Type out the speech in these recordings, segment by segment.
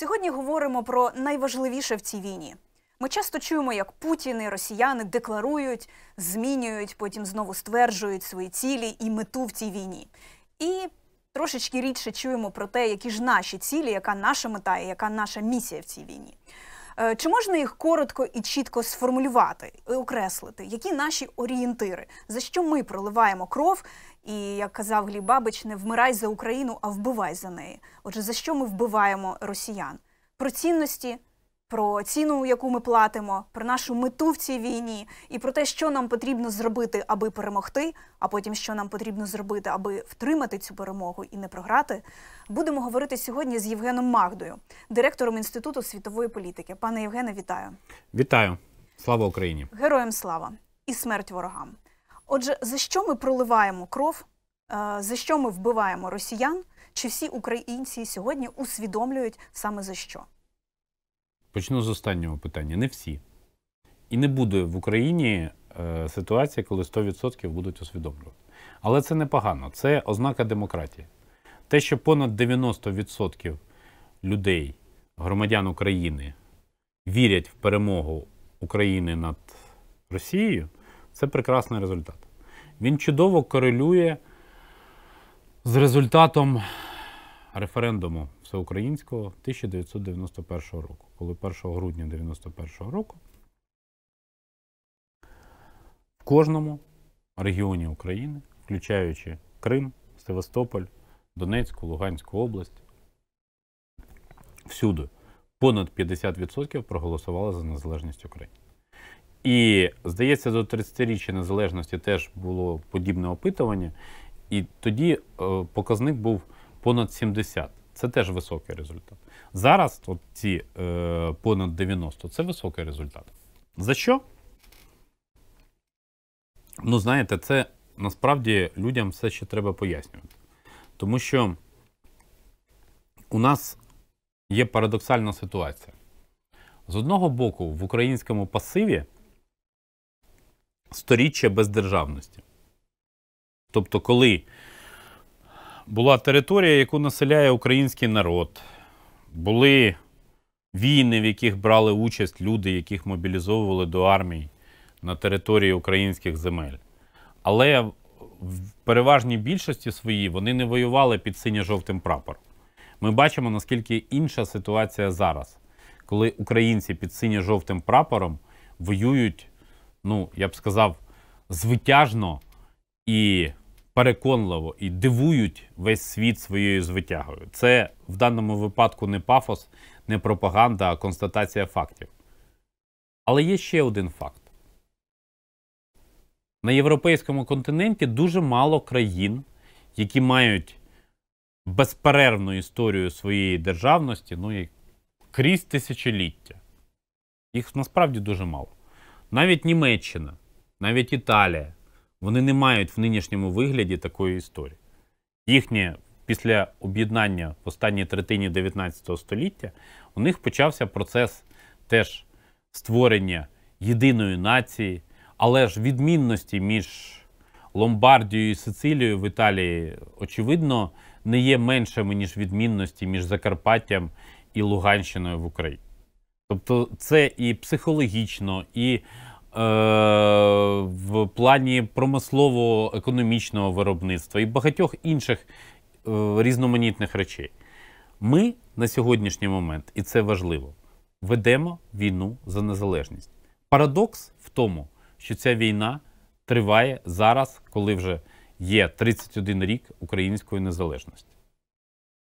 Сьогодні говоримо про найважливіше в цій війні. Ми часто чуємо, як Путін і росіяни декларують, змінюють, потім знову стверджують свої цілі і мету в цій війні. І трошечки рідше чуємо про те, які ж наші цілі, яка наша мета і яка наша місія в цій війні. Е, чи можна їх коротко і чітко сформулювати, і е, окреслити, які наші орієнтири, за що ми проливаємо кров? І як казав Гліб Бабич, не вмирай за Україну, а вбивай за неї. Отже, за що ми вбиваємо росіян? Про цінності, про ціну, яку ми платимо, про нашу мету в цій війні, і про те, що нам потрібно зробити, аби перемогти, а потім що нам потрібно зробити, аби втримати цю перемогу і не програти, будемо говорити сьогодні з Євгеном Магдою, директором інституту світової політики. Пане Євгене, вітаю! Вітаю, слава Україні! Героям слава і смерть ворогам! Отже, за що ми проливаємо кров, е, за що ми вбиваємо росіян? Чи всі українці сьогодні усвідомлюють саме за що? Почну з останнього питання. Не всі. І не буде в Україні е, ситуація, коли 100% будуть усвідомлювати. Але це непогано. Це ознака демократії. Те, що понад 90% людей, громадян України, вірять в перемогу України над Росією, це прекрасний результат. Він чудово корелює з результатом референдуму всеукраїнського 1991 року, коли 1 грудня 1991 року в кожному регіоні України, включаючи Крим, Севастополь, Донецьку, Луганську область, всюди понад 50% проголосували за незалежність України. І, здається, до 30-річчя незалежності теж було подібне опитування, і тоді е, показник був понад 70. Це теж високий результат. Зараз от ці е, понад 90 це високий результат. За що? Ну, знаєте, це насправді людям все ще треба пояснювати. Тому що у нас є парадоксальна ситуація. З одного боку, в українському пасиві сторіччя бездержавності. Тобто, коли була територія, яку населяє український народ. Були війни, в яких брали участь люди, яких мобілізовували до армії на території українських земель. Але в переважній більшості свої вони не воювали під синьо-жовтим прапором. Ми бачимо, наскільки інша ситуація зараз, коли українці під синьо-жовтим прапором воюють, ну я б сказав, звитяжно і переконливо і дивують весь світ своєю звитягою. Це в даному випадку не пафос, не пропаганда, а констатація фактів. Але є ще один факт: на європейському континенті дуже мало країн, які мають безперервну історію своєї державності, ну і крізь тисячоліття. Їх насправді дуже мало. Навіть Німеччина, навіть Італія вони не мають в нинішньому вигляді такої історії. Їхнє після об'єднання в останній третині 19 століття у них почався процес теж створення єдиної нації, але ж відмінності між Ломбардією і Сицилією в Італії, очевидно, не є меншими, ніж відмінності між Закарпаттям і Луганщиною в Україні. Тобто це і психологічно, і Е, в плані промислово-економічного виробництва і багатьох інших е, різноманітних речей. Ми на сьогоднішній момент, і це важливо, ведемо війну за незалежність. Парадокс в тому, що ця війна триває зараз, коли вже є 31 рік української незалежності.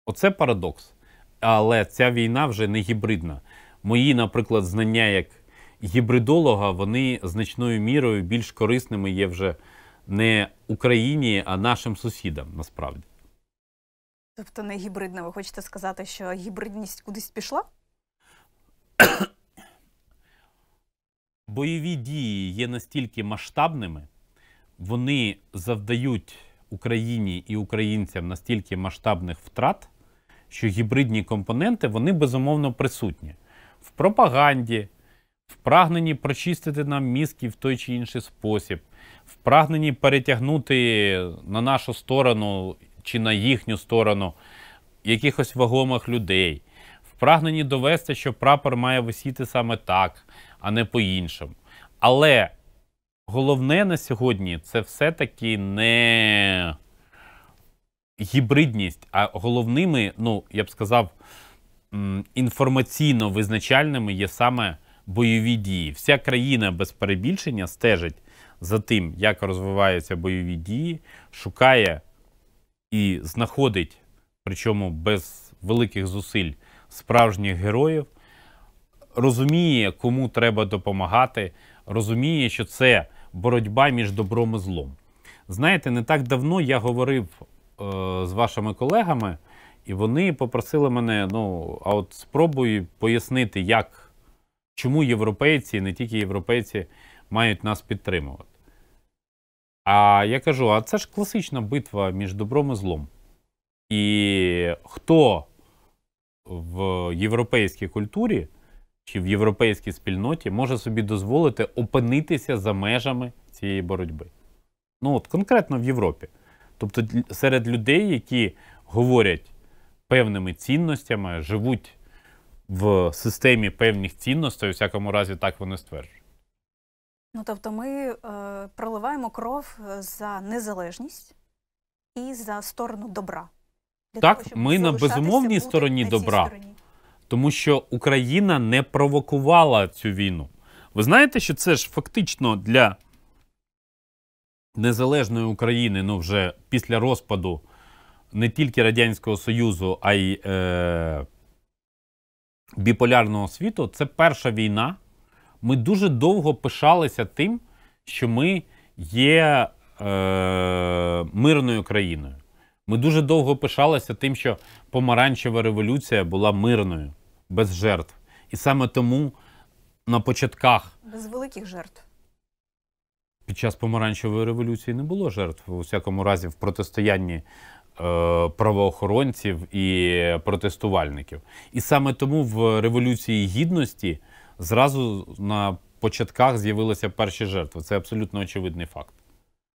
Оце парадокс. Але ця війна вже не гібридна. Мої, наприклад, знання як гібридолога, вони значною мірою більш корисними є вже не Україні, а нашим сусідам насправді. Тобто не гібридна, ви хочете сказати, що гібридність кудись пішла? Бойові дії є настільки масштабними, вони завдають Україні і українцям настільки масштабних втрат, що гібридні компоненти вони безумовно присутні в пропаганді, в прагненні прочистити нам мізки в той чи інший спосіб, в прагненні перетягнути на нашу сторону чи на їхню сторону якихось вагомих людей, в прагненні довести, що прапор має висіти саме так, а не по-іншому. Але головне на сьогодні це все-таки не гібридність, а головними, ну я б сказав, інформаційно визначальними є саме бойові дії. Вся країна без перебільшення стежить за тим, як розвиваються бойові дії, шукає і знаходить, причому без великих зусиль справжніх героїв, розуміє, кому треба допомагати, розуміє, що це боротьба між добром і злом. Знаєте, не так давно я говорив е, з вашими колегами, і вони попросили мене: ну, а от спробуй пояснити, як чому європейці, і не тільки європейці, мають нас підтримувати. А я кажу: а це ж класична битва між добром і злом. І хто в європейській культурі чи в європейській спільноті може собі дозволити опинитися за межами цієї боротьби? Ну, от конкретно в Європі. Тобто, серед людей, які говорять певними цінностями, живуть в системі певних цінностей, у всякому разі, так вони стверджують. Ну тобто, ми е, проливаємо кров е, за незалежність і за сторону добра. Для так, того, ми на безумовній стороні добра, стороні. тому що Україна не провокувала цю війну. Ви знаєте, що це ж фактично для незалежної України, ну вже після розпаду не тільки Радянського Союзу, а й е, біполярного світу це перша війна. Ми дуже довго пишалися тим, що ми є е, мирною країною. Ми дуже довго пишалися тим, що помаранчева революція була мирною, без жертв. І саме тому на початках. Без великих жертв. Під час помаранчевої революції не було жертв, у всякому разі, в протистоянні Е, правоохоронців і протестувальників. І саме тому в Революції Гідності зразу на початках з'явилися перші жертви. Це абсолютно очевидний факт.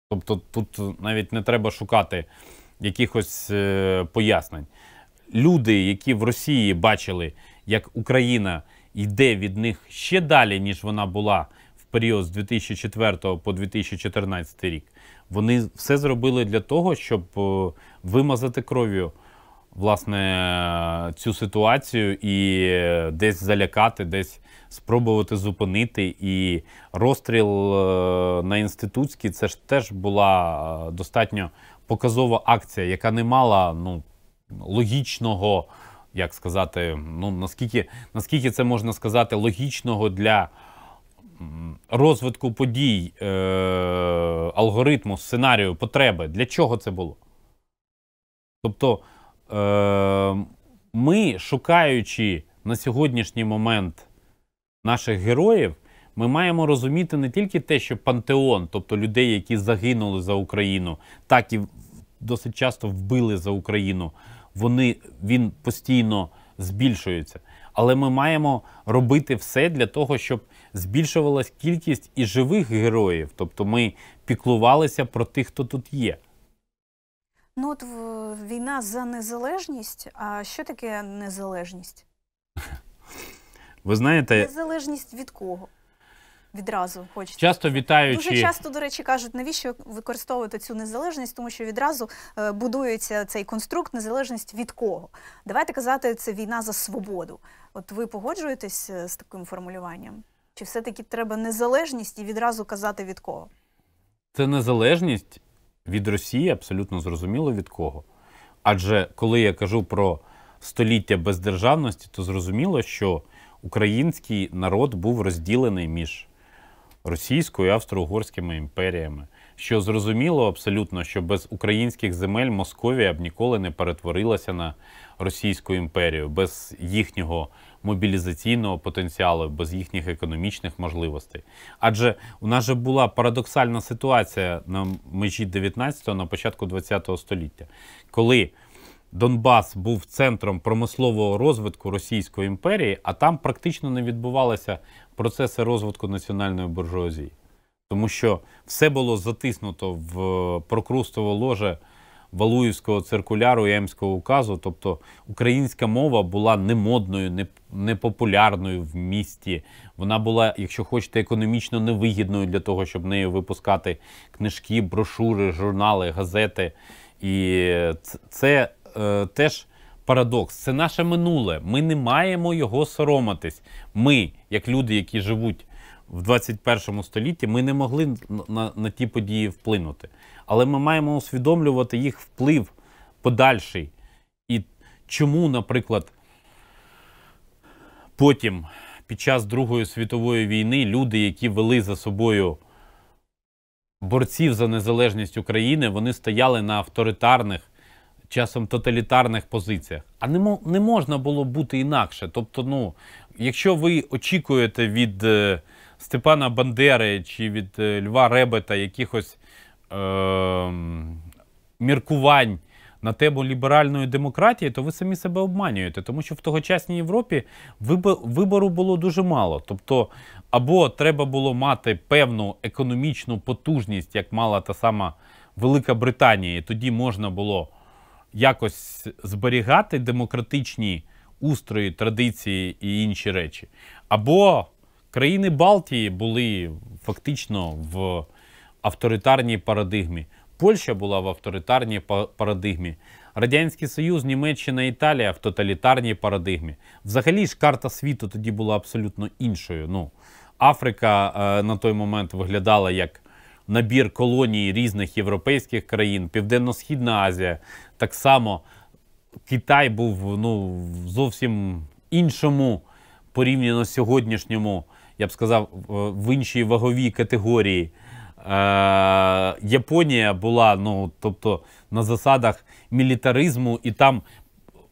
Тобто, тут навіть не треба шукати якихось е, пояснень. Люди, які в Росії бачили, як Україна йде від них ще далі, ніж вона була в період з 2004 по 2014 рік. Вони все зробили для того, щоб е, вимазати кров'ю власне цю ситуацію і е, десь залякати, десь спробувати зупинити. І розстріл е, на інститутській це ж теж була достатньо показова акція, яка не мала ну, логічного, як сказати, ну наскільки наскільки це можна сказати, логічного для розвитку подій, е, алгоритму, сценарію, потреби. Для чого це було? Тобто е, ми, шукаючи на сьогоднішній момент наших героїв, ми маємо розуміти не тільки те, що пантеон, тобто людей, які загинули за Україну, так і досить часто вбили за Україну, вони, він постійно збільшується. Але ми маємо робити все для того, щоб збільшувалась кількість і живих героїв, тобто ми піклувалися про тих, хто тут є. Ну от війна за незалежність. А що таке незалежність? Ви знаєте, незалежність від кого? Відразу хочеться. часто вітаючи дуже часто, до речі, кажуть, навіщо використовувати цю незалежність, тому що відразу е, будується цей конструкт незалежність від кого. Давайте казати, це війна за свободу. От ви погоджуєтесь е, з таким формулюванням? Чи все-таки треба незалежність і відразу казати від кого? Це незалежність від Росії абсолютно зрозуміло від кого. Адже коли я кажу про століття бездержавності, то зрозуміло, що український народ був розділений між російською і австро-угорськими імперіями. Що зрозуміло абсолютно, що без українських земель Московія б ніколи не перетворилася на Російську імперію, без їхнього мобілізаційного потенціалу, без їхніх економічних можливостей. Адже у нас же була парадоксальна ситуація на межі 19-го, на початку 20-го століття, коли Донбас був центром промислового розвитку Російської імперії, а там практично не відбувалися процеси розвитку національної буржуазії, тому що все було затиснуто в прокрустове ложе. Валуївського циркуляру і Емського указу, тобто українська мова була немодною, непопулярною в місті. Вона була, якщо хочете, економічно невигідною для того, щоб нею випускати книжки, брошури, журнали, газети. І це е, теж парадокс. Це наше минуле. Ми не маємо його соромитись. Ми, як люди, які живуть в 21 столітті, ми не могли на, на, на ті події вплинути але ми маємо усвідомлювати їх вплив подальший. І чому, наприклад, потім під час Другої світової війни люди, які вели за собою борців за незалежність України, вони стояли на авторитарних. Часом тоталітарних позиціях, а не не можна було бути інакше. Тобто, ну, якщо ви очікуєте від е, Степана Бандери чи від е, Льва Ребета якихось Ем, міркувань на тему ліберальної демократії, то ви самі себе обманюєте, тому що в тогочасній Європі вибору було дуже мало. Тобто, або треба було мати певну економічну потужність, як мала та сама Велика Британія, і тоді можна було якось зберігати демократичні устрої, традиції і інші речі. Або країни Балтії були фактично в авторитарній парадигмі. Польща була в авторитарній парадигмі. Радянський Союз, Німеччина, Італія в тоталітарній парадигмі. Взагалі ж карта світу тоді була абсолютно іншою. Ну, Африка е, на той момент виглядала як набір колоній різних європейських країн, Південно-Східна Азія. Так само Китай був ну, в зовсім іншому порівняно з сьогоднішньому, я б сказав, в іншій ваговій категорії. Е, Японія була, ну тобто на засадах мілітаризму, і там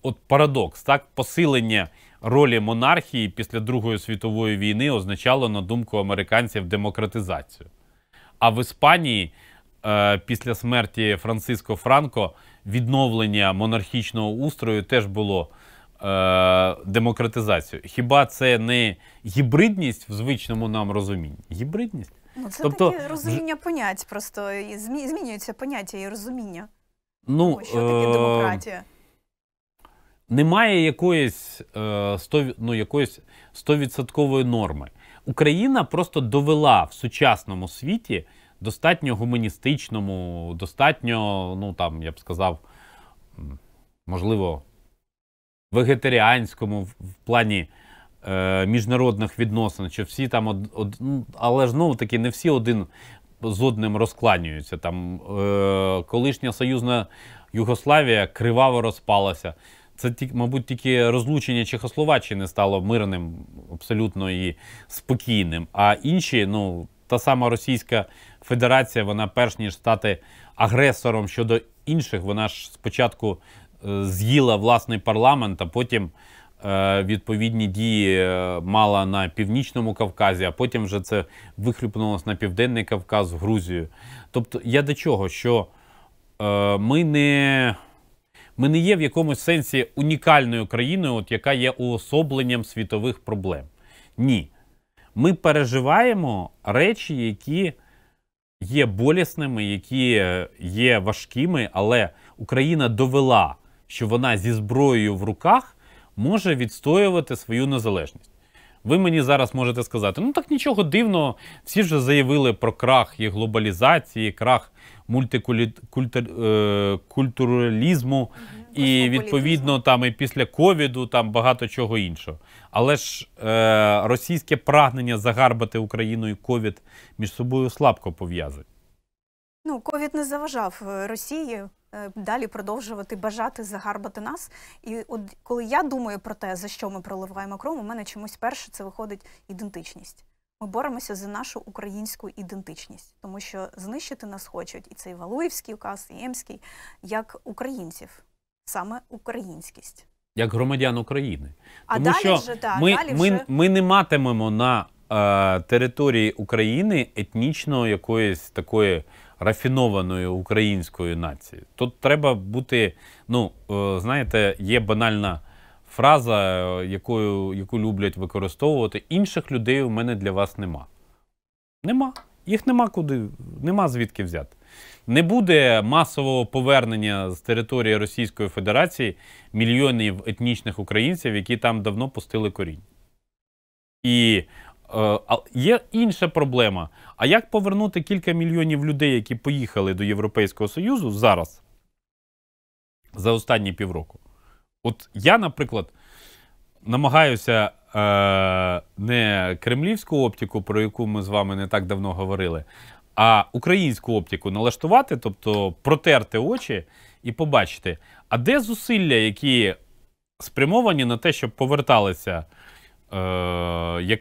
от парадокс, так посилення ролі монархії після Другої світової війни означало, на думку американців, демократизацію. А в Іспанії е, після смерті Франциско Франко відновлення монархічного устрою теж було е, демократизацією. Хіба це не гібридність в звичному нам розумінні? Гібридність? Ну, це тобто, таке розуміння понять, просто і змі... змінюються поняття і розуміння. Ну, Тому, що таке е, демократія. Немає якоїсь е, ну, якоїсь 100% норми. Україна просто довела в сучасному світі достатньо гуманістичному, достатньо, ну там, я б сказав, можливо, вегетаріанському в плані Е, міжнародних відносин, що всі там од, од, ну, але ж знову таки не всі один з одним розкланюються. Там е, колишня союзна Югославія криваво розпалася. Це мабуть, тільки розлучення Чехословаччини стало мирним, абсолютно і спокійним. А інші, ну та сама Російська Федерація, вона перш ніж стати агресором щодо інших, вона ж спочатку е, з'їла власний парламент, а потім Е, відповідні дії е, мала на північному Кавказі, а потім вже це вихлюпнулося на південний Кавказ, в Грузію. Тобто, я до чого, що е, ми не. Ми не є в якомусь сенсі унікальною країною, от яка є уособленням світових проблем. Ні. Ми переживаємо речі, які є болісними, які є важкими, але Україна довела, що вона зі зброєю в руках може відстоювати свою незалежність. Ви мені зараз можете сказати, ну так нічого дивного, всі вже заявили про крах і глобалізації, крах мультикультуралізму е, і відповідно там і після ковіду там багато чого іншого. Але ж е, російське прагнення загарбати Україну і ковід між собою слабко пов'язують. Ну ковід не заважав е, Росії Е, далі продовжувати бажати загарбати нас. І от коли я думаю про те, за що ми проливаємо кров, у мене чомусь перше це виходить ідентичність. Ми боремося за нашу українську ідентичність, тому що знищити нас хочуть і цей Валуївський указ, і Емський, як українців, саме українськість, як громадян України. А далі що вже так, ми, далі ми, вже... ми не матимемо на е, території України етнічно якоїсь такої Рафінованої української нацією. Тут треба бути, ну, е, знаєте, є банальна фраза, е, якою, яку люблять використовувати. Інших людей у мене для вас нема. Нема. Їх нема куди, нема звідки взяти. Не буде масового повернення з території Російської Федерації мільйонів етнічних українців, які там давно пустили корінь. І Е, є інша проблема. А як повернути кілька мільйонів людей, які поїхали до Європейського Союзу зараз? За останні півроку? От я, наприклад, намагаюся е, не кремлівську оптику, про яку ми з вами не так давно говорили, а українську оптику налаштувати, тобто протерти очі і побачити, а де зусилля, які спрямовані на те, щоб поверталися Е, як,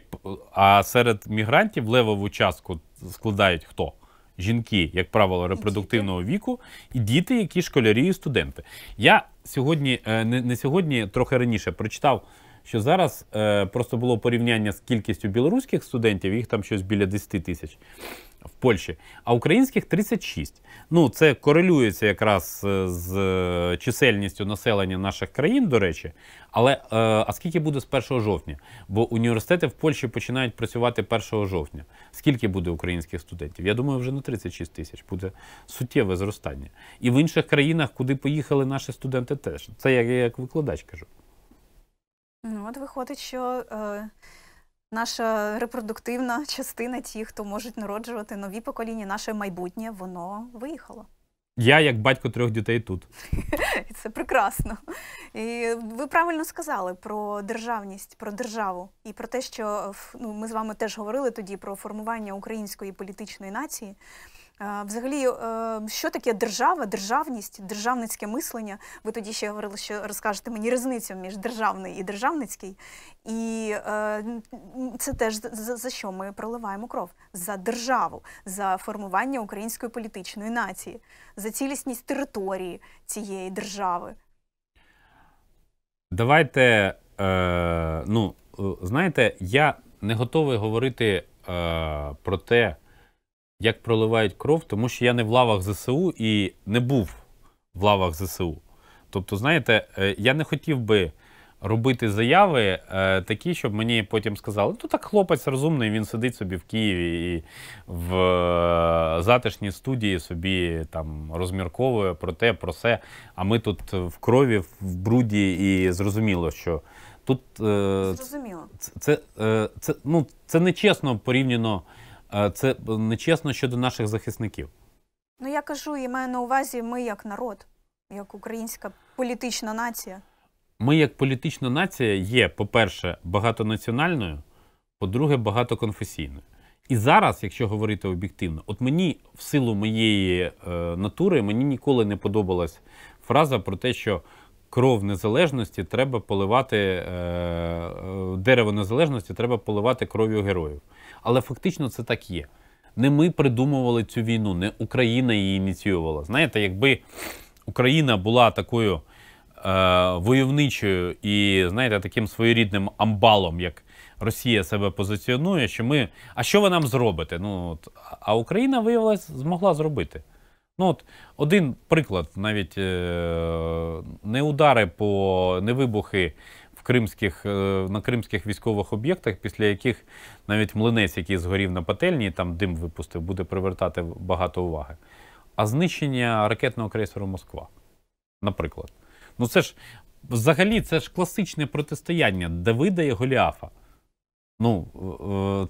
А серед мігрантів левову частку складають хто? Жінки, як правило, репродуктивного віку, і діти, які школярі і студенти. Я сьогодні, е, не сьогодні, трохи раніше прочитав, що зараз е, просто було порівняння з кількістю білоруських студентів, їх там щось біля 10 тисяч в Польщі, а українських 36. Ну, це корелюється якраз е, з е, чисельністю населення наших країн, до речі. Але е, а скільки буде з 1 жовтня? Бо університети в Польщі починають працювати 1 жовтня. Скільки буде українських студентів? Я думаю, вже на 36 тисяч буде суттєве зростання. І в інших країнах, куди поїхали наші студенти, теж це я як викладач кажу. Ну, от виходить, що. Е наша репродуктивна частина, ті, хто можуть народжувати нові покоління, наше майбутнє, воно виїхало. Я як батько трьох дітей тут. Це прекрасно. І Ви правильно сказали про державність, про державу і про те, що ну, ми з вами теж говорили тоді про формування української політичної нації. Взагалі, е, що таке держава, державність, державницьке мислення? Ви тоді ще говорили, що розкажете мені різницю між державний і державницький. І е, це теж за що ми проливаємо кров за державу, за формування української політичної нації, за цілісність території цієї держави. Давайте. Е, ну, знаєте, я не готовий говорити про те як проливають кров, тому що я не в лавах ЗСУ і не був в лавах ЗСУ. Тобто, знаєте, е, я не хотів би робити заяви е, такі, щоб мені потім сказали, ну так хлопець розумний, він сидить собі в Києві і в е, затишній студії собі там розмірковує про те, про це. А ми тут в крові, в бруді, і зрозуміло, що. Тут Зрозуміло. це це, це, ну, це не чесно порівняно це е, нечесно щодо наших захисників. Ну я кажу, і маю на увазі ми як народ, як українська політична нація. Ми, як політична нація, є, по-перше, багатонаціональною, по-друге, багатоконфесійною. І зараз, якщо говорити об'єктивно, от мені в силу моєї е, натури мені ніколи не подобалась фраза про те, що кров незалежності треба поливати е, е, дерево незалежності, треба поливати кров'ю героїв. Але фактично це так є. Не ми придумували цю війну, не Україна її ініціювала. Знаєте, якби Україна була такою е, войовничою і знаєте, таким своєрідним амбалом, як Росія себе позиціонує, що ми. А що ви нам зробите? Ну, от, А Україна виявилася, змогла зробити. Ну от Один приклад, навіть е, не удари по не вибухи в кримських, е, на кримських військових об'єктах, після яких навіть млинець, який згорів на пательні, там дим випустив, буде привертати багато уваги. А знищення ракетного крейсеру Москва, наприклад. Ну це ж взагалі це ж класичне протистояння Давида і Голіафа. Ну,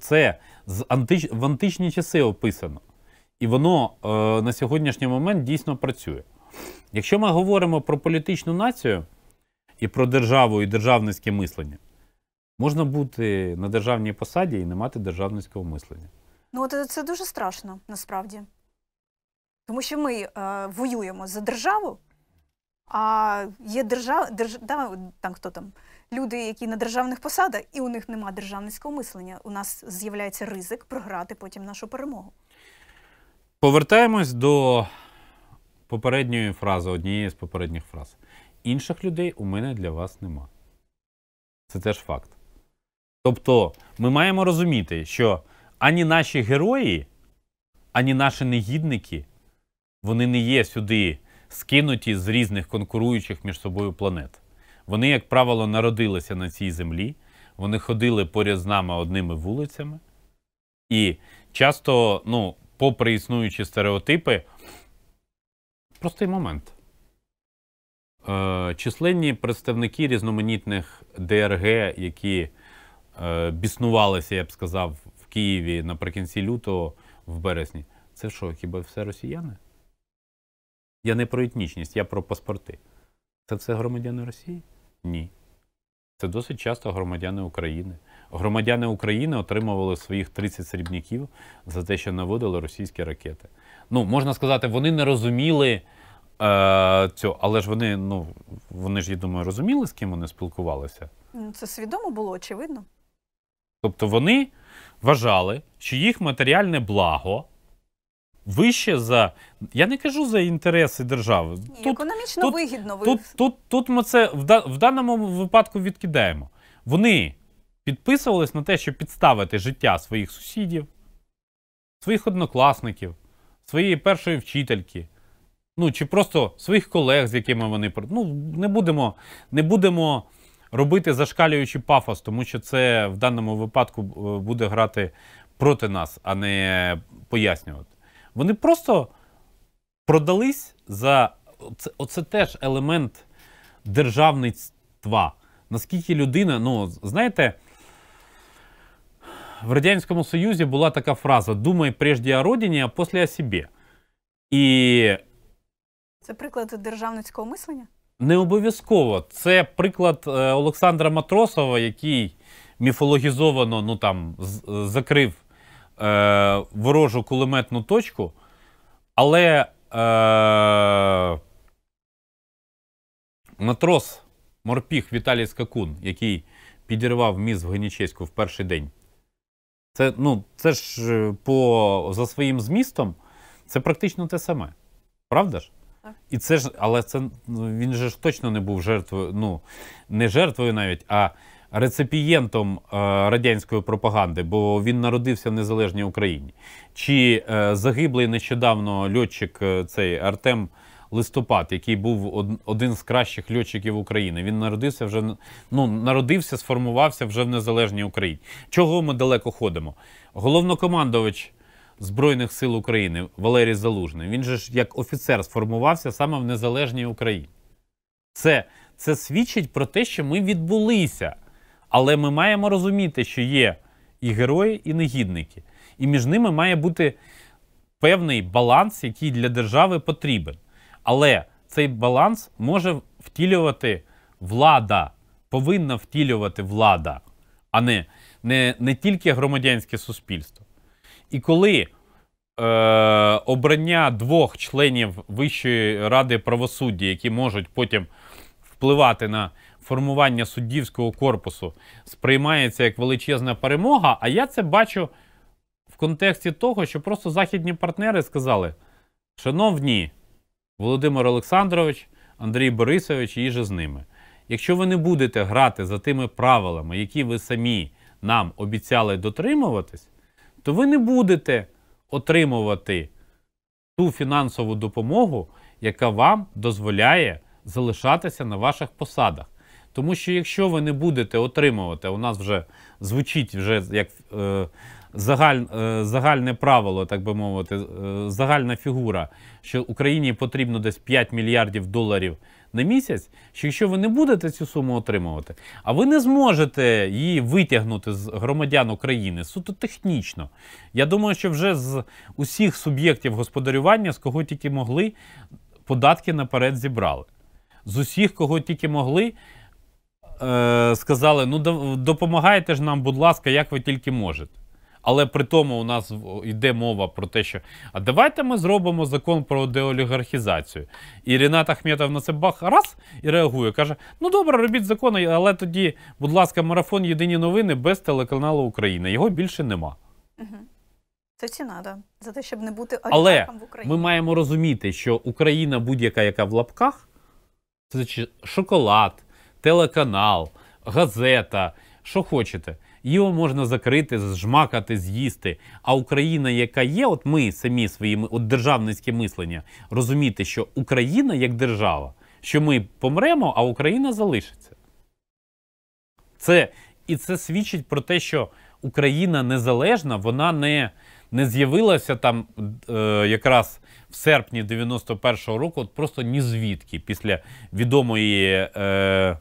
це з анти... в античні часи описано. І воно е, на сьогоднішній момент дійсно працює. Якщо ми говоримо про політичну націю і про державу і державницьке мислення, можна бути на державній посаді і не мати державницького мислення. Ну, от е, це дуже страшно насправді. Тому що ми е, воюємо за державу, а є держава, держ, да, там хто там, люди, які на державних посадах, і у них нема державницького мислення. У нас з'являється ризик програти потім нашу перемогу. Повертаємось до попередньої фрази, однієї з попередніх фраз. Інших людей у мене для вас нема. Це теж факт. Тобто, ми маємо розуміти, що ані наші герої, ані наші негідники, вони не є сюди скинуті з різних конкуруючих між собою планет. Вони, як правило, народилися на цій землі, вони ходили поряд з нами одними вулицями. І часто, ну, попри існуючі стереотипи, простий момент. Е, численні представники різноманітних ДРГ, які е, біснувалися, я б сказав, в Києві наприкінці лютого, в березні. Це що, хіба все росіяни? Я не про етнічність, я про паспорти. Це все громадяни Росії? Ні. Це досить часто громадяни України. Громадяни України отримували своїх 30 срібників за те, що наводили російські ракети. Ну, можна сказати, вони не розуміли е, цього, але ж вони, ну вони ж я думаю, розуміли, з ким вони спілкувалися. Ну, це свідомо було, очевидно. Тобто вони вважали, що їх матеріальне благо. Вище за я не кажу за інтереси держави. тут, економічно тут, вигідно. Тут, тут, тут, тут ми це в, в даному випадку відкидаємо. Вони підписувались на те, щоб підставити життя своїх сусідів, своїх однокласників, своєї першої вчительки, ну чи просто своїх колег, з якими вони Ну, не будемо, не будемо робити зашкалюючий пафос, тому що це в даному випадку е, буде грати проти нас, а не пояснювати. Вони просто продались за Оце, оце теж елемент державництва. Наскільки людина, ну знаєте, в Радянському Союзі була така фраза: Думай прежде о родині, а після о собі. І це приклад державницького мислення? Не обов'язково. Це приклад е, Олександра Матросова, який міфологізовано ну там, закрив е, ворожу кулеметну точку. Але е, матрос Морпіх Віталій Скакун, який підірвав міст в Генічеську в перший день. Це ну, це ж е, по за своїм змістом, це практично те саме. Правда ж? Так. І це ж, але це ну, він же ж точно не був жертвою, ну не жертвою навіть, а реципієнтом е, радянської пропаганди, бо він народився в незалежній Україні. Чи е, загиблий нещодавно льотчик е, цей Артем листопад, який був один з кращих льотчиків України. Він народився вже ну народився, сформувався вже в незалежній Україні. Чого ми далеко ходимо? Головнокомандувач Збройних сил України Валерій Залужний. Він же ж як офіцер сформувався саме в незалежній Україні. Це, Це свідчить про те, що ми відбулися. Але ми маємо розуміти, що є і герої, і негідники. І між ними має бути певний баланс, який для держави потрібен. Але цей баланс може втілювати влада, повинна втілювати влада, а не не, не тільки громадянське суспільство. І коли е, обрання двох членів Вищої ради правосуддя, які можуть потім впливати на формування суддівського корпусу, сприймається як величезна перемога, а я це бачу в контексті того, що просто західні партнери сказали: шановні. Володимир Олександрович, Андрій Борисович, їжа з ними. Якщо ви не будете грати за тими правилами, які ви самі нам обіцяли дотримуватись, то ви не будете отримувати ту фінансову допомогу, яка вам дозволяє залишатися на ваших посадах. Тому що якщо ви не будете отримувати, у нас вже звучить вже як е, загаль, е, загальне правило, так би мовити, е, загальна фігура, що Україні потрібно десь 5 мільярдів доларів на місяць, що якщо ви не будете цю суму отримувати, а ви не зможете її витягнути з громадян України суто технічно. Я думаю, що вже з усіх суб'єктів господарювання, з кого тільки могли, податки наперед зібрали. З усіх, кого тільки могли, е, сказали: ну допомагайте ж нам, будь ласка, як ви тільки можете. Але при тому у нас йде мова про те, що а давайте ми зробимо закон про деолігархізацію. І Ріната Ахметов на це бах раз і реагує. Каже: Ну добре, робіть закон, але тоді, будь ласка, марафон Єдині новини без телеканалу Україна. Його більше нема. Це ціна, да. за те, щоб не бути Але в Україні. Ми маємо розуміти, що Україна, будь-яка, яка в лапках, це шоколад, телеканал, газета, що хочете його можна закрити, зжмакати, з'їсти. А Україна, яка є, от ми самі своїми от державницьке мислення, розуміти, що Україна як держава, що ми помремо, а Україна залишиться. Це і це свідчить про те, що Україна незалежна, вона не не з'явилася там е, якраз в серпні 91-го року, от просто ні звідки, після відомої е,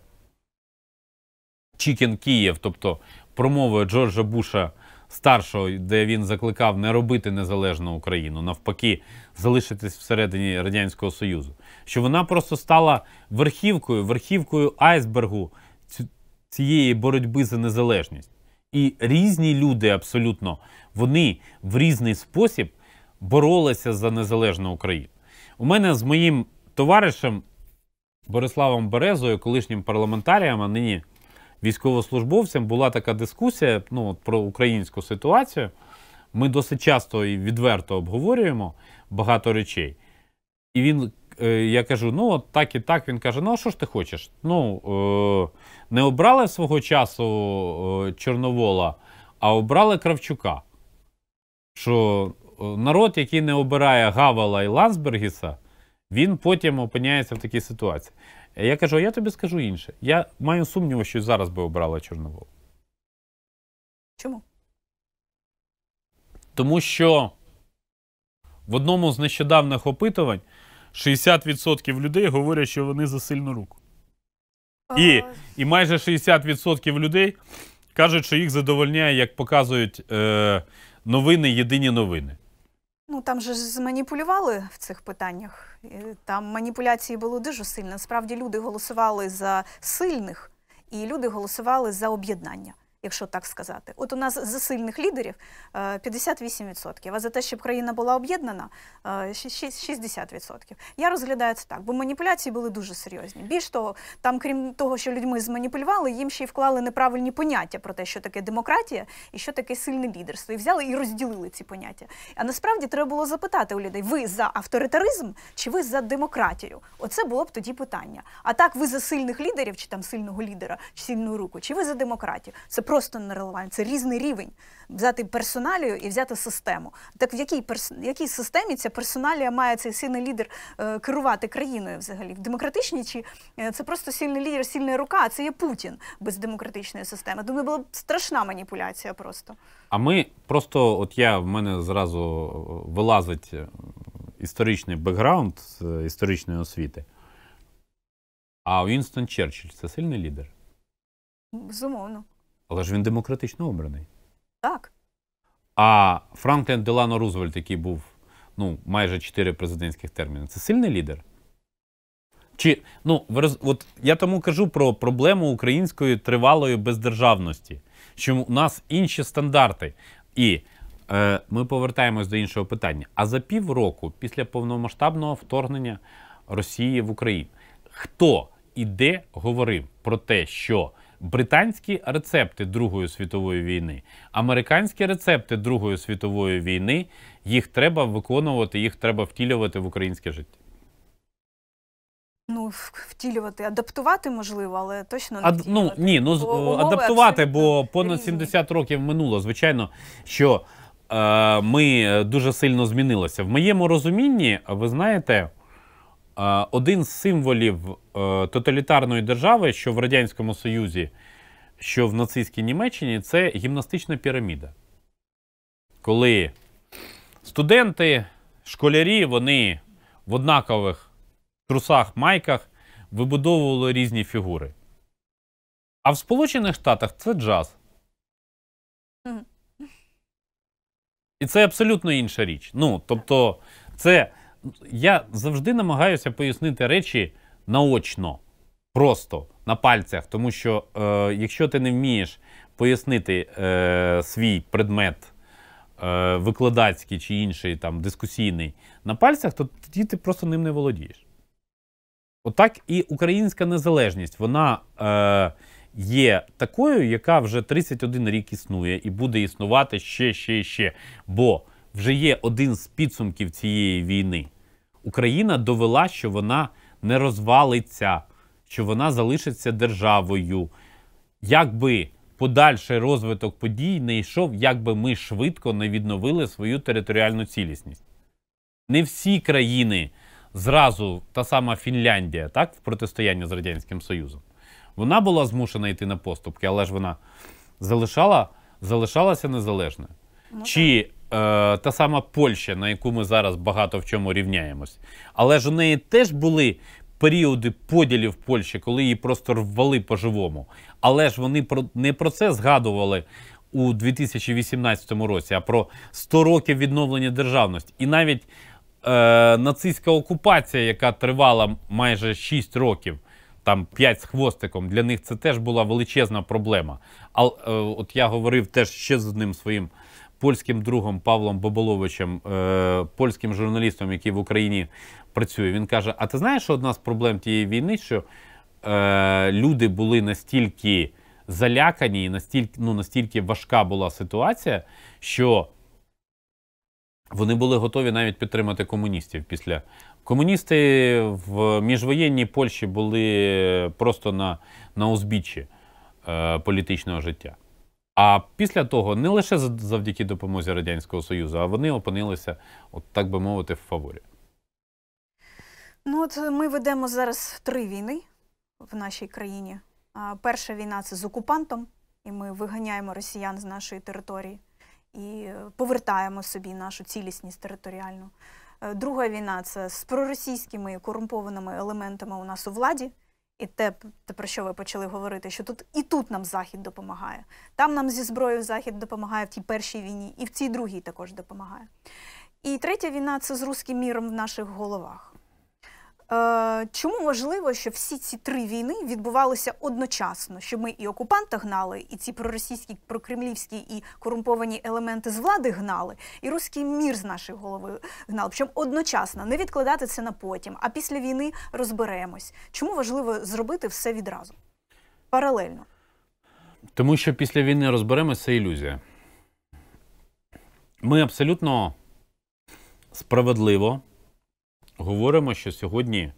Чікен Київ, тобто промовою Джорджа Буша старшого, де він закликав не робити незалежну Україну, навпаки, залишитись всередині Радянського Союзу, що вона просто стала верхівкою, верхівкою айсбергу цієї боротьби за незалежність. І різні люди абсолютно вони в різний спосіб боролися за незалежну Україну. У мене з моїм товаришем Бориславом Березою, колишнім парламентарієм, а нині військовослужбовцям була така дискусія ну, про українську ситуацію. Ми досить часто і відверто обговорюємо багато речей. І він, е, я кажу, ну от так і так. Він каже: ну а що ж ти хочеш? Ну е, не обрали свого часу е, Чорновола, а обрали Кравчука. Що народ, який не обирає Гавела і Лансбергіса, він потім опиняється в такій ситуації. Я кажу: а я тобі скажу інше. Я маю сумніви, що зараз би обрала Чорновол. Чому? Тому що в одному з нещодавних опитувань 60% людей говорять, що вони за сильну руку. І і майже 60% людей кажуть, що їх задовольняє, як показують е, новини, єдині новини. Ну там же зманіпулювали в цих питаннях. Там маніпуляції були дуже сильні. Насправді люди голосували за сильних, і люди голосували за об'єднання якщо так сказати. От у нас за сильних лідерів 58%, е, а за те, щоб країна була об'єднана, 60%. Е, Я розглядаю це так, бо маніпуляції були дуже серйозні. Більш того, там, крім того, що людьми зманіпулювали, їм ще й вклали неправильні поняття про те, що таке демократія і що таке сильне лідерство. І взяли і розділили ці поняття. А насправді треба було запитати у людей: ви за авторитаризм чи ви за демократію? Оце було б тоді питання. А так, ви за сильних лідерів, чи там сильного лідера, чи сильну руку, чи ви за демократію? Це про просто нерелевантні. Це різний рівень взяти персоналію і взяти систему. Так в якій перс... якій системі ця персоналія має цей сильний лідер е, керувати країною взагалі? В демократичній чи е, це просто сильний лідер, сильна рука, а це є Путін без демократичної системи. Думаю, була б страшна маніпуляція просто. А ми просто, от я в мене зразу вилазить е, історичний бекграунд з е, історичної освіти. А Вінстон Черчилль це сильний лідер? Безумовно. Але ж він демократично обраний. Так. А Франклін Делано Рузвельт, який був ну, майже 4 президентських терміни, це сильний лідер? Чи ну от я тому кажу про проблему української тривалої бездержавності, що у нас інші стандарти. І е, ми повертаємось до іншого питання. А за півроку після повномасштабного вторгнення Росії в Україну хто і де говорив про те, що британські рецепти Другої світової війни, американські рецепти Другої світової війни, їх треба виконувати, їх треба втілювати в українське життя. Ну, втілювати, адаптувати можливо, але точно не Ад, ну, ні, ну бо е, адаптувати, бо понад 70 років минуло. Звичайно, що е, ми дуже сильно змінилися. В моєму розумінні, ви знаєте, один з символів е, тоталітарної держави, що в Радянському Союзі, що в нацистській Німеччині, це гімнастична піраміда. Коли студенти, школярі, вони в однакових трусах, майках вибудовували різні фігури. А в Сполучених Штатах це джаз. І це абсолютно інша річ. Ну, тобто, це я завжди намагаюся пояснити речі наочно, просто на пальцях. Тому що е, якщо ти не вмієш пояснити е, свій предмет е, викладацький чи інший там дискусійний на пальцях, то тоді ти просто ним не володієш. Отак і українська незалежність, вона е, є такою, яка вже 31 рік існує і буде існувати ще, ще, ще. Бо вже є один з підсумків цієї війни. Україна довела, що вона не розвалиться, що вона залишиться державою. Якби подальший розвиток подій не йшов, якби ми швидко не відновили свою територіальну цілісність. Не всі країни зразу та сама Фінляндія, так, в протистоянні з Радянським Союзом, вона була змушена йти на поступки, але ж вона залишала, залишалася незалежною. Ну, Чи Е, та сама Польща, на яку ми зараз багато в чому рівняємось. Але ж у неї теж були періоди поділів Польщі, коли її просто рвали по-живому. Але ж вони не про це згадували. У 2018 році, а про 100 років відновлення державності. І навіть е, нацистська окупація, яка тривала майже 6 років, там 5 з хвостиком, для них це теж була величезна проблема. А е, от я говорив теж ще з одним своїм польським другом Павлом Боболовичем, е, польським журналістом, який в Україні працює. Він каже: А ти знаєш, що одна з проблем тієї війни, що е, люди були настільки залякані, і настільки, ну, настільки важка була ситуація, що. Вони були готові навіть підтримати комуністів після. Комуністи в міжвоєнній Польщі були просто на на узбіччі е, політичного життя. А після того не лише завдяки допомозі Радянського Союзу, а вони опинилися, от так би мовити, в фаворі. Ну от ми ведемо зараз три війни в нашій країні. Перша війна це з окупантом, і ми виганяємо росіян з нашої території і повертаємо собі нашу цілісність територіальну. Е, друга війна це з проросійськими корумпованими елементами у нас у владі. І те, те, про що ви почали говорити, що тут і тут нам Захід допомагає. Там нам зі зброєю Захід допомагає в тій першій війні, і в цій другій також допомагає. І третя війна це з руським міром в наших головах. Е, чому важливо, що всі ці три війни відбувалися одночасно? Що ми і окупанта гнали, і ці проросійські, прокремлівські і корумповані елементи з влади гнали, і руський мір з нашої голови гнав. Щоб одночасно не відкладати це на потім, а після війни розберемось. Чому важливо зробити все відразу? Паралельно? Тому що після війни розберемось, це ілюзія. Ми абсолютно справедливо говоримо, що сьогодні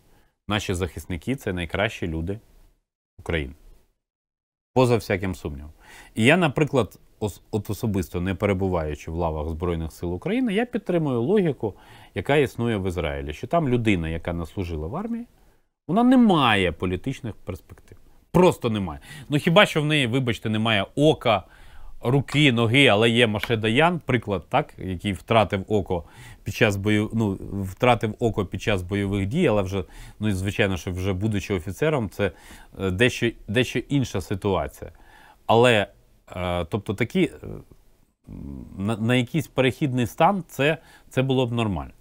наші захисники це найкращі люди України. Поза всяким сумнівом. І я, наприклад, от особисто не перебуваючи в лавах Збройних сил України, я підтримую логіку, яка існує в Ізраїлі, що там людина, яка наслужила в армії, вона не має політичних перспектив. Просто немає. Ну хіба що в неї, вибачте, немає ока, руки, ноги, але є Маше Даян, приклад, так, який втратив око під час бою, ну, втратив око під час бойових дій, але вже, ну звичайно, що вже будучи офіцером, це е, дещо дещо інша ситуація. Але е, тобто такі е, на, на якийсь перехідний стан це, це було б нормально.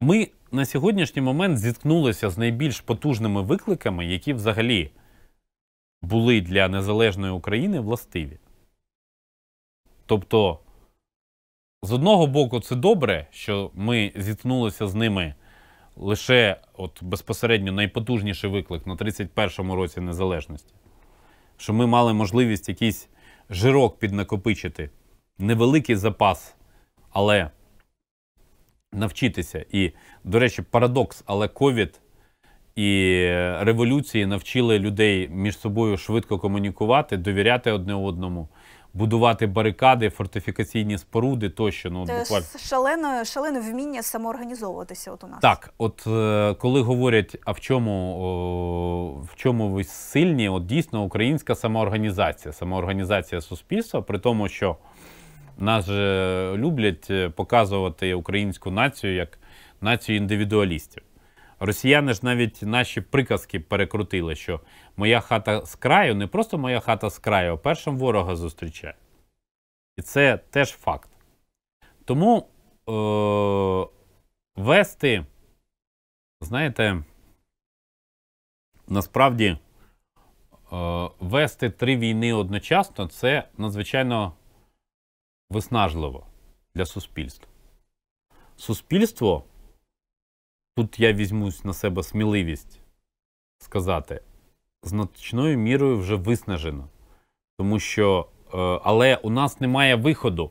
Ми на сьогоднішній момент зіткнулися з найбільш потужними викликами, які взагалі були для незалежної України властиві. Тобто, з одного боку, це добре, що ми зіткнулися з ними лише от безпосередньо найпотужніший виклик на 31-му році незалежності, що ми мали можливість якийсь жирок піднакопичити, невеликий запас, але навчитися. І, до речі, парадокс, але ковід і революції навчили людей між собою швидко комунікувати, довіряти одне одному, будувати барикади, фортифікаційні споруди тощо. Ну, Це буквально. шалене шалене вміння самоорганізовуватися. От у нас так, от е, коли говорять, а в чому о, в чому ви сильні? От дійсно українська самоорганізація, самоорганізація суспільства, при тому, що нас же люблять е, показувати українську націю як націю індивідуалістів. Росіяни ж навіть наші приказки перекрутили, що моя хата з краю не просто моя хата з краю, а першим ворога зустрічає. І це теж факт. Тому е- вести, знаєте, насправді, е- вести три війни одночасно це надзвичайно виснажливо для суспільства. Суспільство. Тут я візьмусь на себе сміливість сказати, значною мірою вже виснажено. Тому що, е, але у нас немає виходу,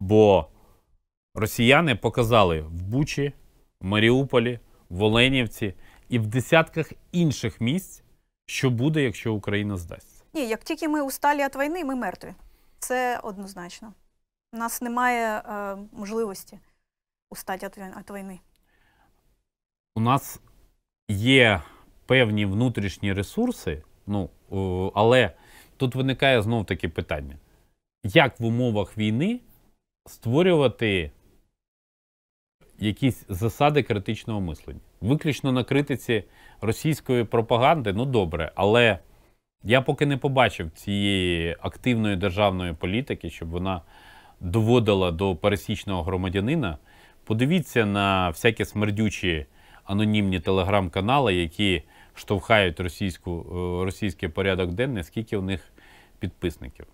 бо росіяни показали в Бучі, в Маріуполі, в Оленівці і в десятках інших місць, що буде, якщо Україна здасться. Ні, як тільки ми усталі від війни, ми мертві. Це однозначно. У нас немає е, можливості устати від війни у нас є певні внутрішні ресурси, ну але тут виникає знов таке питання: як в умовах війни створювати якісь засади критичного мислення? Виключно на критиці російської пропаганди, ну добре, але я поки не побачив цієї активної державної політики, щоб вона доводила до пересічного громадянина. Подивіться на всякі смердючі анонімні телеграм-канали, які штовхають російську, е, російський порядок денний, скільки у них підписників?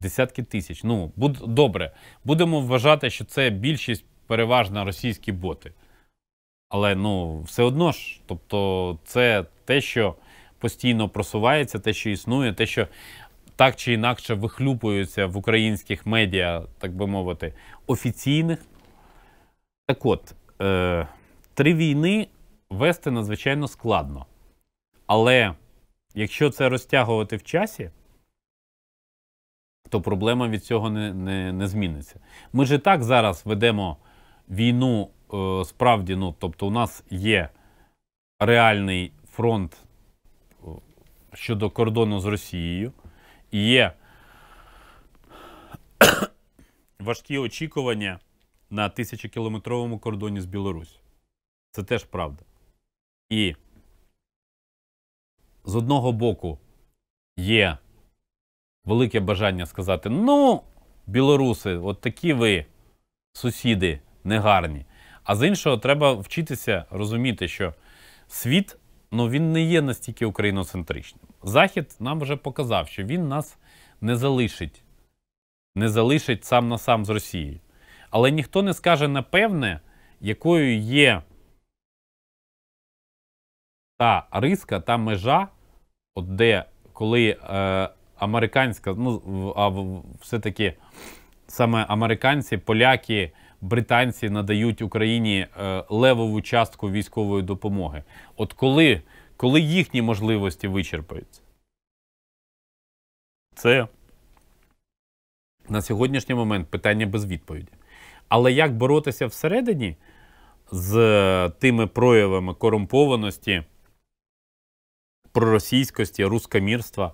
Десятки тисяч. Ну, будь добре, будемо вважати, що це більшість переважно російські боти. Але ну, все одно ж, тобто, це те, що постійно просувається, те, що існує, те, що так чи інакше вихлюпується в українських медіа, так би мовити, офіційних. Так от. Е- Три війни вести надзвичайно складно. Але якщо це розтягувати в часі, то проблема від цього не не, не зміниться. Ми ж і так зараз ведемо війну е, справді, ну, тобто, у нас є реальний фронт е, щодо кордону з Росією, і є важкі очікування на тисячокілометровому кордоні з Білорусі. Це теж правда. І з одного боку є велике бажання сказати: ну, білоруси, от такі ви, сусіди, негарні. А з іншого, треба вчитися розуміти, що світ ну, він не є настільки україноцентричним. Захід нам вже показав, що він нас не залишить, не залишить сам на сам з Росією. Але ніхто не скаже напевне, якою є та риска, та межа, от де коли е, американська, ну а все-таки саме американці, поляки, британці надають Україні е, левову частку військової допомоги. От коли, коли їхні можливості вичерпаються, це на сьогоднішній момент питання без відповіді. Але як боротися всередині з е, тими проявами корумпованості, проросійськості, рускомірства.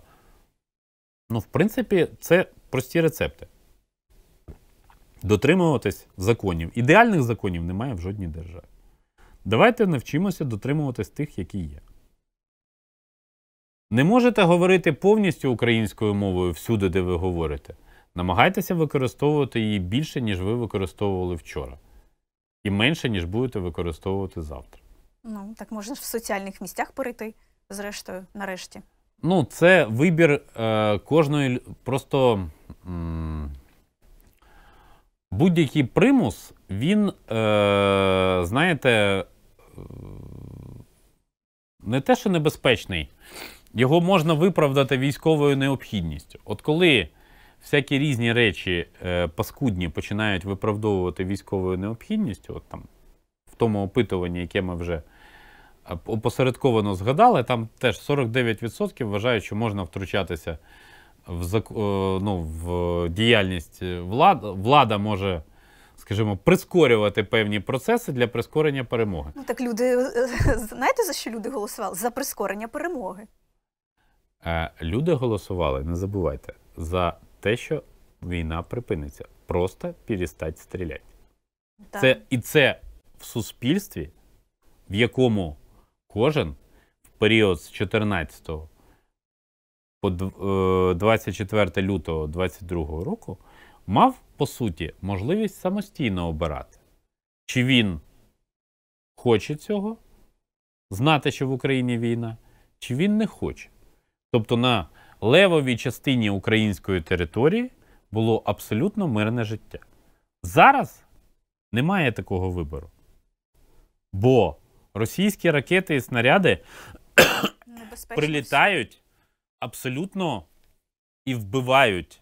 Ну, в принципі, це прості рецепти. Дотримуватись законів. Ідеальних законів немає в жодній державі. Давайте навчимося дотримуватись тих, які є. Не можете говорити повністю українською мовою всюди, де ви говорите. Намагайтеся використовувати її більше, ніж ви використовували вчора. І менше, ніж будете використовувати завтра. Ну, так можна ж в соціальних місцях перейти зрештою, нарешті? Ну, це вибір е, кожної просто. Будь-який примус, він, е, знаєте, е, не те, що небезпечний, його можна виправдати військовою необхідністю. От коли всякі різні речі е, паскудні починають виправдовувати військовою необхідністю, от там в тому опитуванні, яке ми вже опосередковано згадали, там теж 49% вважають, що можна втручатися в е, ну, в діяльність влад... влада може. Скажімо, прискорювати певні процеси для прискорення перемоги. Ну так люди е, знаєте за що люди голосували? За прискорення перемоги. Е, люди голосували, не забувайте, за те, що війна припиниться. Просто перестать стріляти. Так. Це, І це в суспільстві, в якому Кожен в період з 14 по 24 е, лютого 2022 року мав, по суті, можливість самостійно обирати, чи він хоче цього, знати, що в Україні війна, чи він не хоче. Тобто на левовій частині української території було абсолютно мирне життя. Зараз немає такого вибору. Бо Російські ракети і снаряди прилітають абсолютно і вбивають.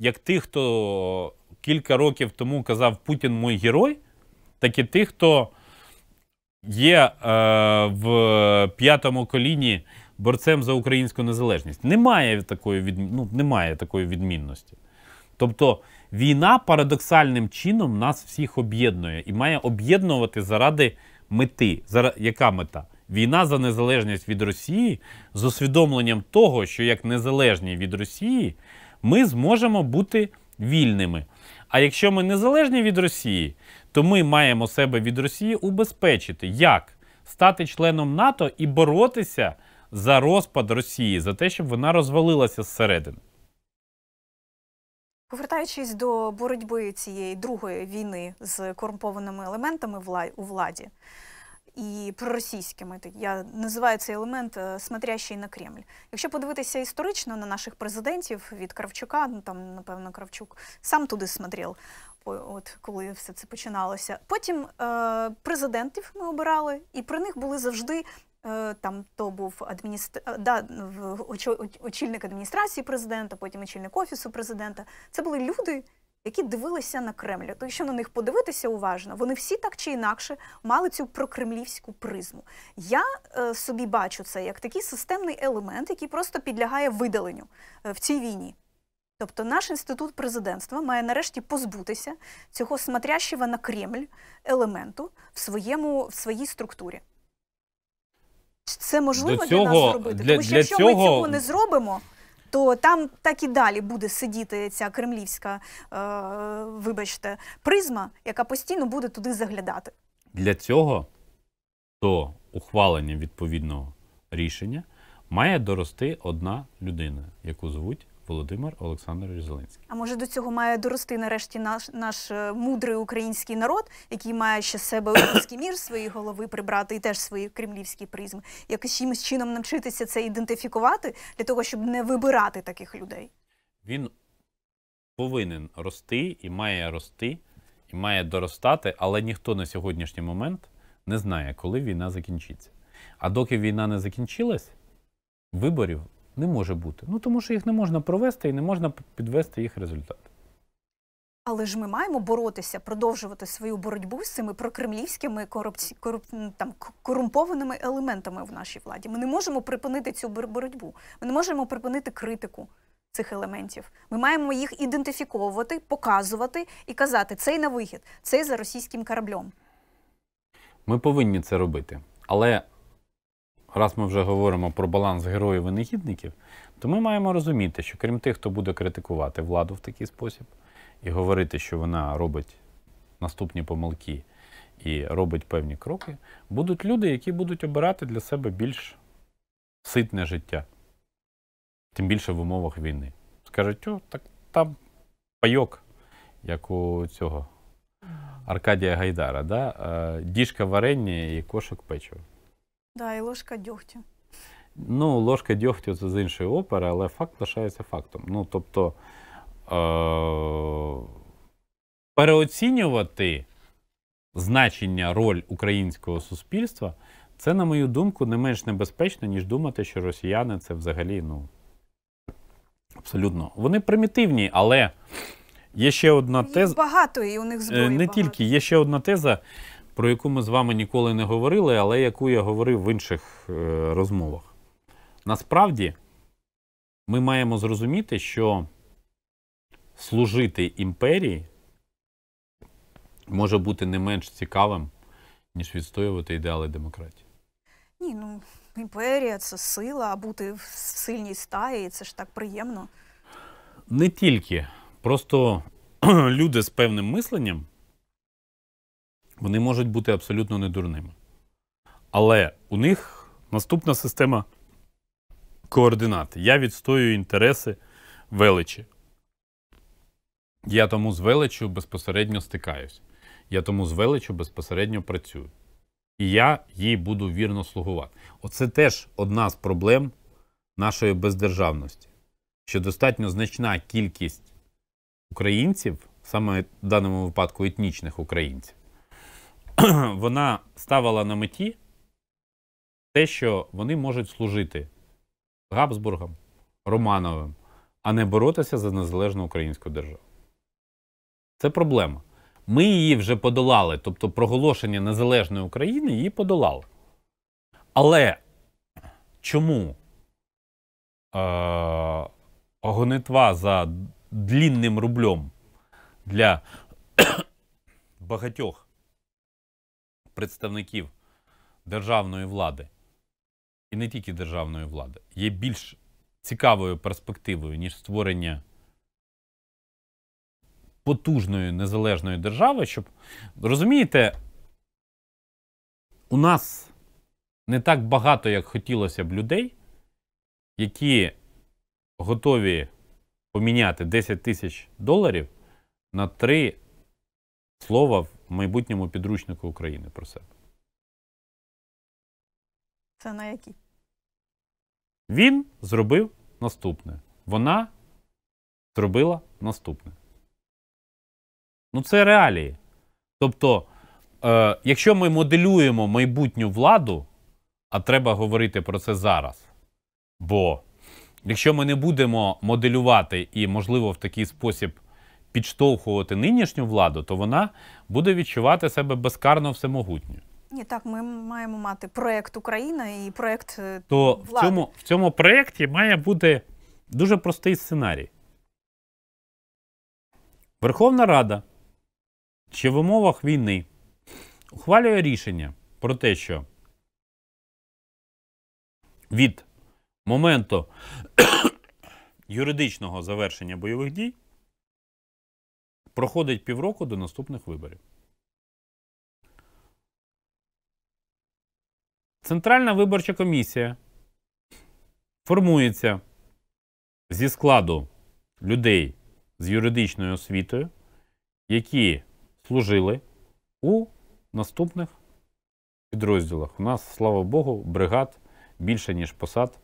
Як тих, хто кілька років тому казав Путін мой герой, так і тих, хто є е, в п'ятому коліні борцем за українську незалежність. Немає такої від... ну, немає такої відмінності. Тобто війна парадоксальним чином нас всіх об'єднує і має об'єднувати заради мети. Яка мета? Війна за незалежність від Росії з усвідомленням того, що як незалежні від Росії ми зможемо бути вільними. А якщо ми незалежні від Росії, то ми маємо себе від Росії убезпечити, як стати членом НАТО і боротися за розпад Росії, за те, щоб вона розвалилася зсередини. Повертаючись до боротьби цієї другої війни з корумпованими елементами у владі і проросійськими, я називаю цей елемент е, смотрящий на Кремль. Якщо подивитися історично на наших президентів від Кравчука, ну там, напевно, Кравчук сам туди смотрів, от коли все це починалося. Потім е, президентів ми обирали, і при них були завжди Э, там то був адміністра... Э, да, очільник адміністрації президента, потім очільник офісу президента. Це були люди, які дивилися на Кремль. То що на них подивитися уважно, вони всі так чи інакше мали цю прокремлівську призму. Я е, собі бачу це як такий системний елемент, який просто підлягає видаленню е, в цій війні. Тобто наш інститут президентства має нарешті позбутися цього смотрящого на Кремль елементу в, своєму, в своїй структурі. Це можливо До для нас зробити. для- Тому що для якщо ми цього- цього не зробимо, то там так і далі буде сидіти ця кремлівська, е, вибачте, призма, яка постійно буде туди заглядати. Для цього до ухвалення відповідного рішення має дорости одна людина, яку звуть Володимир Олександрович Зеленський. А може до цього має дорости нарешті наш наш е, мудрий український народ, який має ще себе український мір свої голови прибрати і теж свої кремлівські призми, якось чимось чином навчитися це ідентифікувати для того, щоб не вибирати таких людей. Він повинен рости і має рости, і має доростати, але ніхто на сьогоднішній момент не знає, коли війна закінчиться. А доки війна не закінчилась, виборів не може бути. Ну тому що їх не можна провести і не можна підвести їх результат. Але ж ми маємо боротися, продовжувати свою боротьбу з цими прокремлівськими корупці... коруп... там, корумпованими елементами в нашій владі. Ми не можемо припинити цю боротьбу. Ми не можемо припинити критику цих елементів. Ми маємо їх ідентифіковувати, показувати і казати, цей на вихід, цей за російським кораблем. Ми повинні це робити. Але раз ми вже говоримо про баланс героїв і негідників, то ми маємо розуміти, що крім тих, хто буде критикувати владу в такий спосіб і говорити, що вона робить наступні помилки і робить певні кроки, будуть люди, які будуть обирати для себе більш ситне життя, тим більше в умовах війни. Скажуть, о, так там пайок, як у цього Аркадія Гайдара, да? Е, діжка варення і кошик печива. Да, і ложка дьогтю. Ну, ложка дьогтю це з іншої опери, але факт лишається фактом. Ну, тобто е- переоцінювати значення роль українського суспільства, це, на мою думку, не менш небезпечно, ніж думати, що росіяни це взагалі, ну. Абсолютно. Вони примітивні, але є ще одна теза. Багато і у них зброї. Е, не багато. тільки, є ще одна теза, про яку ми з вами ніколи не говорили, але яку я говорив в інших е, розмовах. Насправді, ми маємо зрозуміти, що служити імперії може бути не менш цікавим, ніж відстоювати ідеали демократії. Ні, ну імперія це сила, а бути в сильній стаї це ж так приємно. Не тільки. Просто люди з певним мисленням вони можуть бути абсолютно недурними. Але у них наступна система координат. Я відстоюю інтереси величі. Я тому з величю безпосередньо стикаюсь. Я тому з величю безпосередньо працюю. І я їй буду вірно слугувати. Оце теж одна з проблем нашої бездержавності, що достатньо значна кількість українців, саме в даному випадку етнічних українців, вона ставила на меті те, що вони можуть служити Габсбургам, Романовим, а не боротися за незалежну українську державу. Це проблема. Ми її вже подолали, тобто проголошення незалежної України її подолали. Але чому е- гонитва за длінним рублем для багатьох представників державної влади, і не тільки державної влади, є більш цікавою перспективою, ніж створення потужної незалежної держави, щоб розумієте, у нас не так багато, як хотілося б людей, які готові поміняти 10 тисяч доларів на три слова майбутньому підручнику України про себе. Це на які? Він зробив наступне. Вона зробила наступне. Ну, це реалії. Тобто, е, якщо ми моделюємо майбутню владу, а треба говорити про це зараз. Бо якщо ми не будемо моделювати і, можливо, в такий спосіб підштовхувати нинішню владу, то вона буде відчувати себе безкарно всемогутньою. Ні, так ми маємо мати проект Україна і проект е, то влади. в цьому в цьому проєкті має бути дуже простий сценарій. Верховна Рада ще в умовах війни ухвалює рішення про те, що від моменту юридичного завершення бойових дій Проходить півроку до наступних виборів. Центральна виборча комісія формується зі складу людей з юридичною освітою, які служили у наступних підрозділах. У нас, слава Богу, бригад більше, ніж посад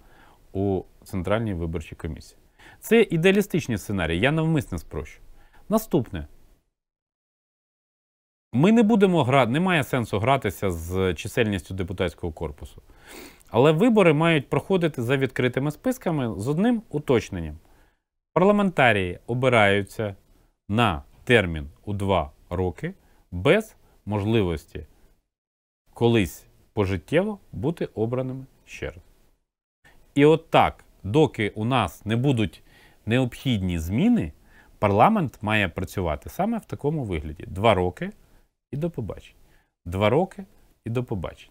у центральній виборчій комісії. Це ідеалістичний сценарій, я навмисне спрощу. Наступне. Ми не будемо грати, немає сенсу гратися з чисельністю депутатського корпусу. Але вибори мають проходити за відкритими списками з одним уточненням. Парламентарії обираються на термін у 2 роки без можливості колись пожиттєво бути обраними ще раз. І от так, доки у нас не будуть необхідні зміни, Парламент має працювати саме в такому вигляді: два роки і до побачень. Два роки і до побачень.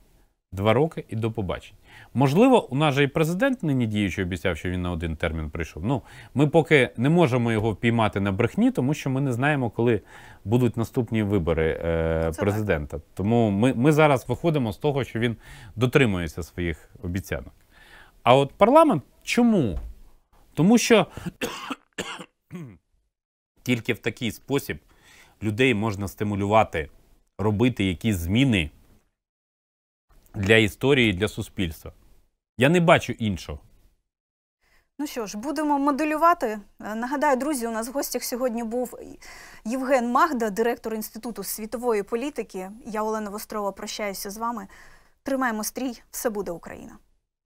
Два роки і до побачень. Можливо, у нас же і президент нині діючий обіцяв, що він на один термін прийшов. Ну, ми поки не можемо його впіймати на брехні, тому що ми не знаємо, коли будуть наступні вибори е, президента. Тому ми, ми зараз виходимо з того, що він дотримується своїх обіцянок. А от парламент чому? Тому що. Тільки в такий спосіб людей можна стимулювати, робити якісь зміни для історії, для суспільства. Я не бачу іншого. Ну що ж, будемо моделювати. Нагадаю, друзі, у нас в гостях сьогодні був Євген Магда, директор Інституту світової політики. Я Олена Вострова прощаюся з вами. Тримаємо стрій, все буде Україна.